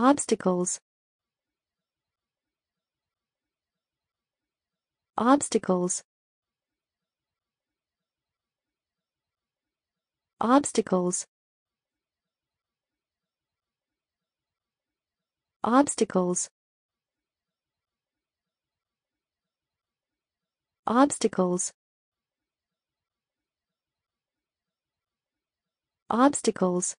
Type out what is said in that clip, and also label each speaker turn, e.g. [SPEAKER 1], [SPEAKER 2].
[SPEAKER 1] obstacles obstacles obstacles obstacles obstacles obstacles